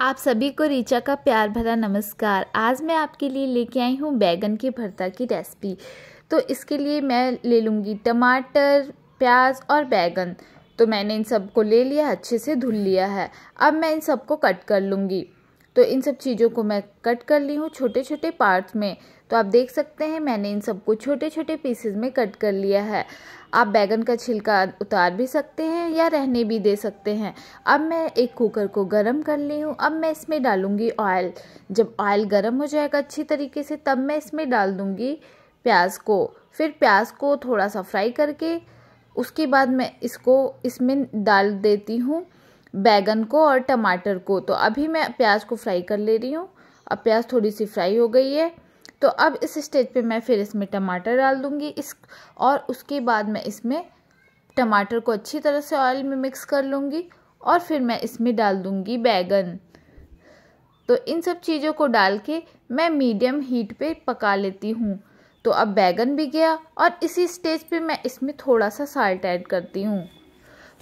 आप सभी को रीचा का प्यार भरा नमस्कार आज मैं आपके लिए लेके आई हूँ बैगन के भरता की रेसिपी तो इसके लिए मैं ले लूँगी टमाटर प्याज और बैगन तो मैंने इन सबको ले लिया अच्छे से धुल लिया है अब मैं इन सबको कट कर लूँगी तो इन सब चीज़ों को मैं कट कर ली हूँ छोटे छोटे पार्ट्स में तो आप देख सकते हैं मैंने इन सबको छोटे छोटे पीसेज में कट कर लिया है आप बैगन का छिलका उतार भी सकते हैं या रहने भी दे सकते हैं अब मैं एक कुकर को गर्म कर ली हूँ अब मैं इसमें डालूँगी ऑयल जब ऑयल गर्म हो जाएगा अच्छी तरीके से तब मैं इसमें डाल दूँगी प्याज को फिर प्याज को थोड़ा सा फ्राई करके उसके बाद मैं इसको इसमें डाल देती हूँ बैगन को और टमाटर को तो अभी मैं प्याज को फ्राई कर ले रही हूँ अब प्याज थोड़ी सी फ्राई हो गई है तो अब इस स्टेज पे मैं फिर इसमें टमाटर डाल दूँगी इस और उसके बाद मैं इसमें टमाटर को अच्छी तरह से ऑयल में मिक्स कर लूँगी और फिर मैं इसमें डाल दूँगी बैगन तो इन सब चीज़ों को डाल के मैं मीडियम हीट पे पका लेती हूँ तो अब बैगन भी गया और इसी स्टेज पे मैं इसमें थोड़ा सा साल्ट ऐड करती हूँ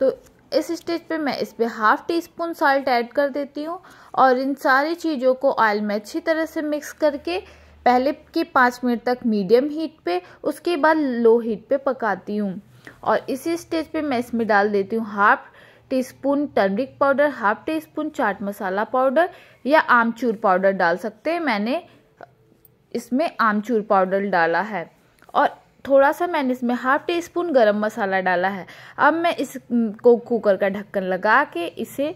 तो इस स्टेज पे मैं इस पर half teaspoon salt add कर देती हूँ और इन सारी चीज़ों को ऑयल में अच्छी तरह से मिक्स करके पहले के पाँच मिनट तक मीडियम हीट पे उसके बाद लो हीट पे पकाती हूँ और इसी स्टेज पे मैं इसमें डाल देती हूँ half teaspoon turmeric powder half teaspoon chaat masala powder या आमचूर पाउडर डाल सकते हैं मैंने इसमें आमचूर पाउडर डाला है और थोड़ा सा मैंने इसमें हाफ टी स्पून गर्म मसाला डाला है अब मैं को कुकर का ढक्कन लगा के इसे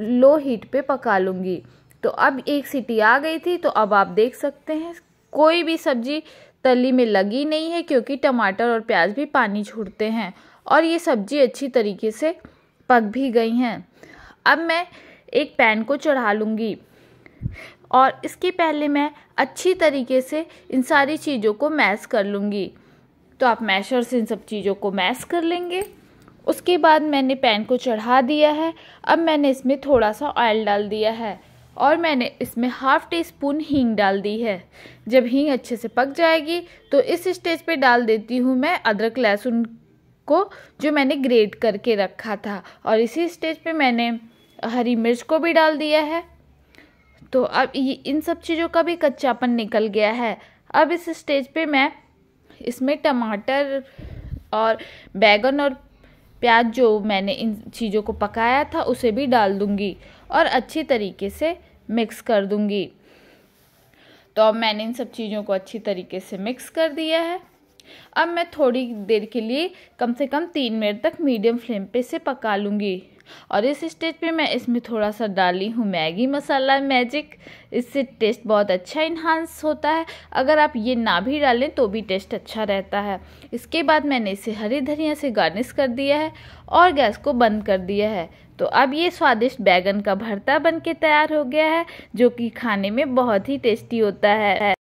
लो हीट पे पका लूँगी तो अब एक सीटी आ गई थी तो अब आप देख सकते हैं कोई भी सब्ज़ी तली में लगी नहीं है क्योंकि टमाटर और प्याज भी पानी छोड़ते हैं और ये सब्ज़ी अच्छी तरीके से पक भी गई हैं अब मैं एक पैन को चढ़ा लूँगी और इसके पहले मैं अच्छी तरीके से इन सारी चीज़ों को मैश कर लूँगी तो आप मैशर से इन सब चीज़ों को मैश कर लेंगे उसके बाद मैंने पैन को चढ़ा दिया है अब मैंने इसमें थोड़ा सा ऑयल डाल दिया है और मैंने इसमें हाफ़ टी स्पून हींग डाल दी है जब हींग अच्छे से पक जाएगी तो इस स्टेज पे डाल देती हूँ मैं अदरक लहसुन को जो मैंने ग्रेट करके रखा था और इसी स्टेज पे मैंने हरी मिर्च को भी डाल दिया है तो अब इन सब चीज़ों का भी कच्चापन निकल गया है अब इस स्टेज पे मैं इसमें टमाटर और बैगन और प्याज जो मैंने इन चीज़ों को पकाया था उसे भी डाल दूंगी और अच्छी तरीके से मिक्स कर दूंगी तो अब मैंने इन सब चीज़ों को अच्छी तरीके से मिक्स कर दिया है अब मैं थोड़ी देर के लिए कम से कम तीन मिनट तक मीडियम फ्लेम पे से पका लूँगी और इस स्टेज पे मैं इसमें थोड़ा सा डाली हूँ मैगी मसाला मैजिक इससे टेस्ट बहुत अच्छा इन्हांस होता है अगर आप ये ना भी डालें तो भी टेस्ट अच्छा रहता है इसके बाद मैंने इसे हरी धनिया से गार्निश कर दिया है और गैस को बंद कर दिया है तो अब ये स्वादिष्ट बैगन का भरता बन तैयार हो गया है जो कि खाने में बहुत ही टेस्टी होता है